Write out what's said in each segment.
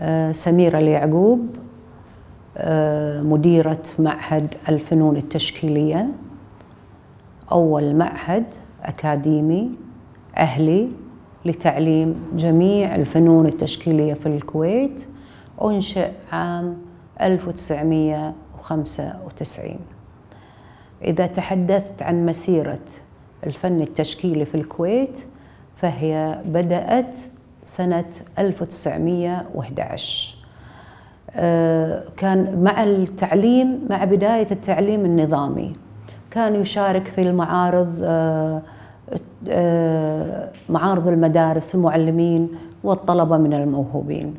آه، سميرة اليعقوب آه، مديرة معهد الفنون التشكيلية أول معهد أكاديمي أهلي لتعليم جميع الفنون التشكيلية في الكويت أنشئ عام 1995 إذا تحدثت عن مسيرة الفن التشكيلي في الكويت فهي بدأت سنة 1911 آه، كان مع التعليم مع بداية التعليم النظامي كان يشارك في المعارض آه، آه، معارض المدارس المعلمين والطلبة من الموهوبين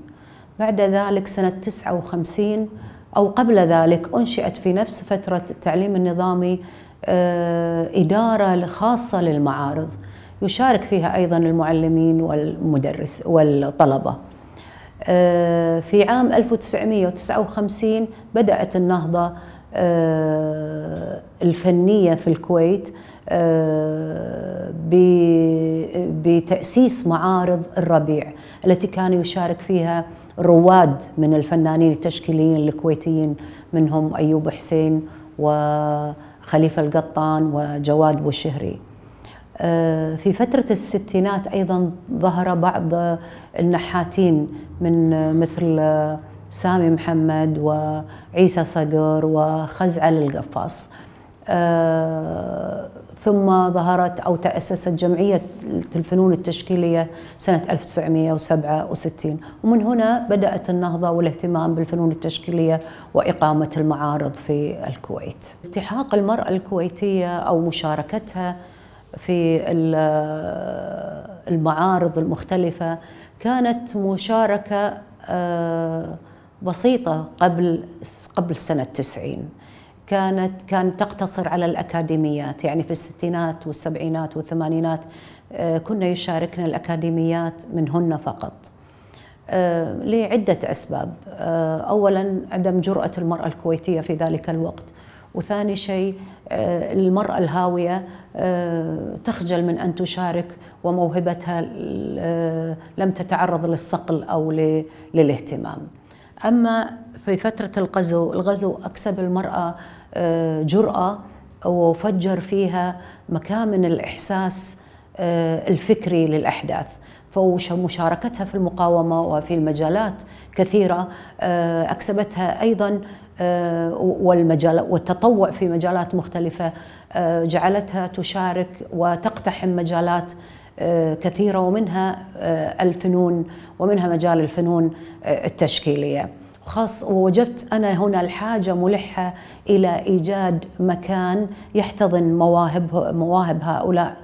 بعد ذلك سنة 59 أو قبل ذلك أنشئت في نفس فترة التعليم النظامي إدارة خاصة للمعارض يشارك فيها أيضا المعلمين والمدرس والطلبة آه، في عام 1959 بدأت النهضة آه، الفنية في الكويت آه، بتأسيس معارض الربيع التي كان يشارك فيها رواد من الفنانين التشكيليين الكويتيين منهم أيوب حسين وخليفة القطان وجواد بوشهري آه، في فترة الستينات أيضا ظهر بعض النحاتين من مثل سامي محمد وعيسى صقر وخزعل القفاص آه، ثم ظهرت أو تأسست جمعية الفنون التشكيلية سنة 1967 ومن هنا بدأت النهضة والاهتمام بالفنون التشكيلية وإقامة المعارض في الكويت التحاق المرأة الكويتية أو مشاركتها في آه، المعارض المختلفة كانت مشاركة آه، بسيطة قبل قبل سنة 90 كانت كان تقتصر على الأكاديميات يعني في الستينات والسبعينات والثمانينات آه، كنا يشاركنا الأكاديميات منهن فقط لعدة أسباب أولا عدم جرأة المرأة الكويتية في ذلك الوقت وثاني شيء آه، المرأة الهاوية آه، تخجل من أن تشارك وموهبتها آه، لم تتعرض للصقل أو للاهتمام أما في فترة الغزو الغزو أكسب المرأة جرأة وفجر فيها مكامن الإحساس الفكري للأحداث فمشاركتها في المقاومة وفي المجالات كثيرة آه، أكسبتها أيضا آه، والمجال والتطوع في مجالات مختلفة آه، جعلتها تشارك وتقتحم مجالات كثيرة ومنها الفنون ومنها مجال الفنون التشكيلية خاص ووجدت أنا هنا الحاجة ملحة إلى إيجاد مكان يحتضن مواهب مواهب هؤلاء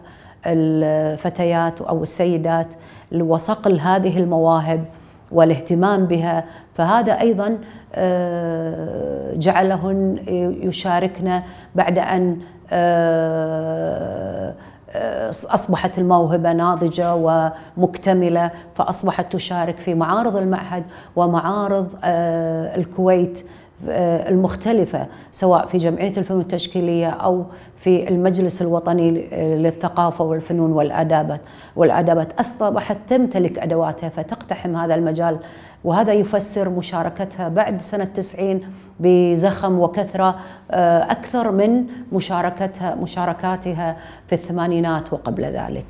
الفتيات او السيدات وصقل هذه المواهب والاهتمام بها فهذا ايضا آه، جعلهن يشاركن بعد ان آه، آه، اصبحت الموهبه ناضجه ومكتمله فاصبحت تشارك في معارض المعهد ومعارض الكويت آه، المختلفة سواء في جمعية الفنون التشكيلية أو في المجلس الوطني للثقافة والفنون والآدابات والآدابات أصبحت تمتلك أدواتها فتقتحم هذا المجال وهذا يفسر مشاركتها بعد سنة 90 بزخم وكثرة آه، أكثر من مشاركتها مشاركاتها في الثمانينات وقبل ذلك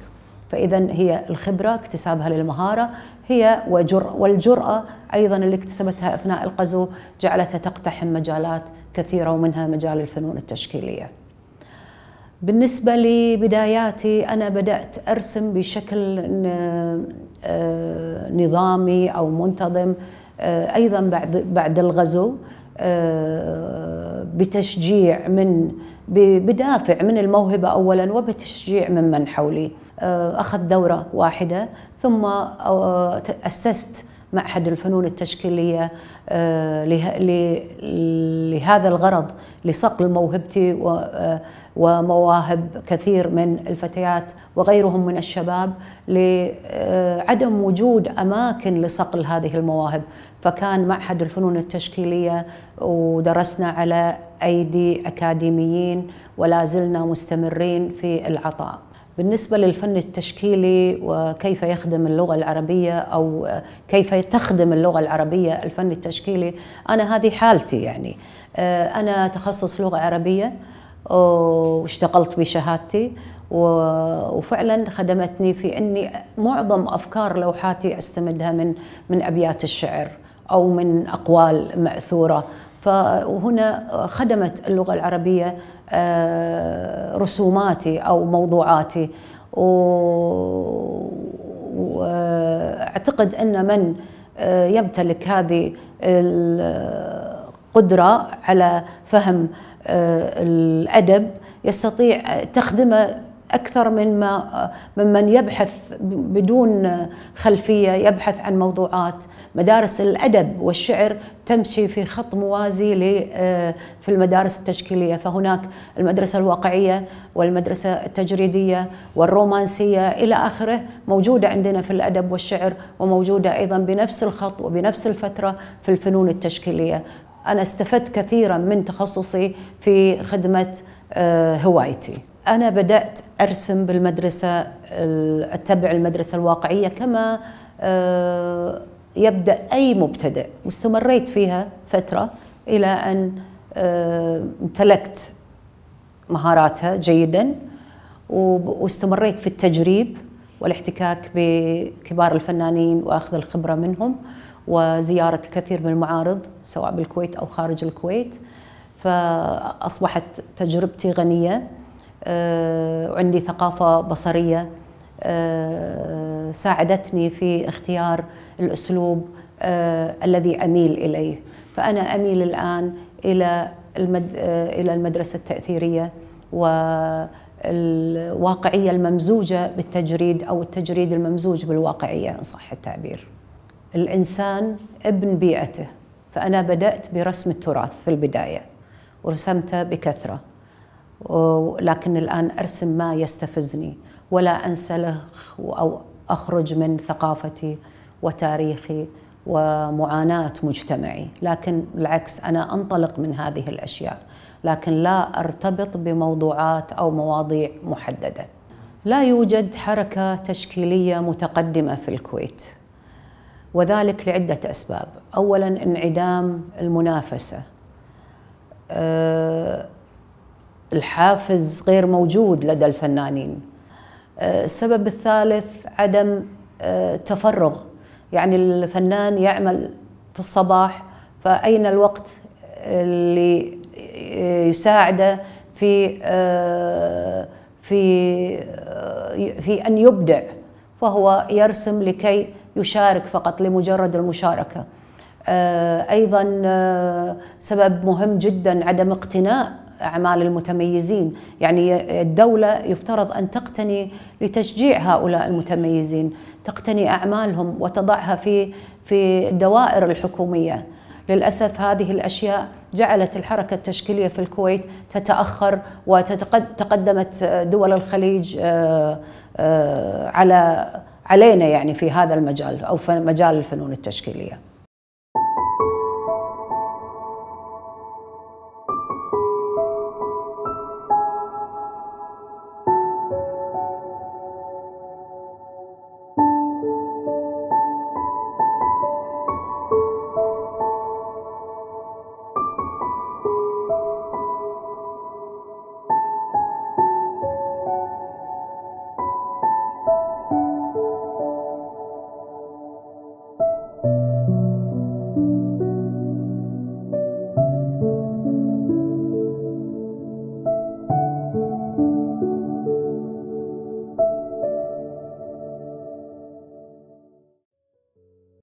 فإذا هي الخبرة اكتسابها للمهارة هي وجر والجرأة أيضا اللي اكتسبتها أثناء الغزو جعلتها تقتحم مجالات كثيرة ومنها مجال الفنون التشكيلية بالنسبة لبداياتي أنا بدأت أرسم بشكل آه، نظامي أو منتظم آه، أيضا بعد بعد الغزو آه، بتشجيع من بدافع من الموهبة أولا وبتشجيع من من حولي آه، أخذ دورة واحدة ثم آه، أسست معهد الفنون التشكيلية آه، لهذا الغرض لصقل موهبتي آه، ومواهب كثير من الفتيات وغيرهم من الشباب لعدم آه، وجود أماكن لصقل هذه المواهب فكان معهد الفنون التشكيلية ودرسنا على أيدي أكاديميين ولا زلنا مستمرين في العطاء بالنسبة للفن التشكيلي وكيف يخدم اللغة العربية أو كيف تخدم اللغة العربية الفن التشكيلي أنا هذه حالتي يعني آه، أنا تخصص لغة عربية واشتغلت بشهادتي وفعلا خدمتني في اني معظم افكار لوحاتي استمدها من من ابيات الشعر او من اقوال ماثوره فهنا خدمت اللغة العربية آه، رسوماتي أو موضوعاتي واعتقد أن من آه، يمتلك هذه القدرة على فهم آه، الأدب يستطيع تخدمه اكثر من ما ممن يبحث بدون خلفيه يبحث عن موضوعات مدارس الادب والشعر تمشي في خط موازي آه، في المدارس التشكيليه فهناك المدرسه الواقعيه والمدرسه التجريديه والرومانسيه الى اخره موجوده عندنا في الادب والشعر وموجوده ايضا بنفس الخط وبنفس الفتره في الفنون التشكيليه أنا استفدت كثيرا من تخصصي في خدمة آه، هوايتي أنا بدأت أرسم بالمدرسة أتبع المدرسة الواقعية كما آه، يبدأ أي مبتدئ واستمريت فيها فترة إلى أن آه، امتلكت مهاراتها جيدا واستمريت في التجريب والاحتكاك بكبار الفنانين واخذ الخبره منهم وزياره الكثير من المعارض سواء بالكويت او خارج الكويت فاصبحت تجربتي غنيه آه، وعندي ثقافة بصرية آه، ساعدتني في اختيار الأسلوب آه، الذي أميل إليه فأنا أميل الآن إلى المد... إلى المدرسة التأثيرية والواقعية الممزوجة بالتجريد أو التجريد الممزوج بالواقعية إن صح التعبير الإنسان ابن بيئته فأنا بدأت برسم التراث في البداية ورسمته بكثرة لكن الآن أرسم ما يستفزني ولا أنسلخ أو أخرج من ثقافتي وتاريخي ومعاناة مجتمعي لكن العكس أنا أنطلق من هذه الأشياء لكن لا أرتبط بموضوعات أو مواضيع محددة لا يوجد حركة تشكيلية متقدمة في الكويت وذلك لعدة أسباب أولا انعدام المنافسة أه الحافز غير موجود لدى الفنانين آه، السبب الثالث عدم آه، تفرغ يعني الفنان يعمل في الصباح فأين الوقت اللي آه، يساعده في في في أن يبدع فهو يرسم لكي يشارك فقط لمجرد المشاركة أيضا سبب مهم جدا عدم اقتناء أعمال المتميزين يعني الدولة يفترض أن تقتني لتشجيع هؤلاء المتميزين تقتني أعمالهم وتضعها في في الدوائر الحكومية للأسف هذه الأشياء جعلت الحركة التشكيلية في الكويت تتأخر وتقدمت دول الخليج آه، آه، على علينا يعني في هذا المجال أو في مجال الفنون التشكيلية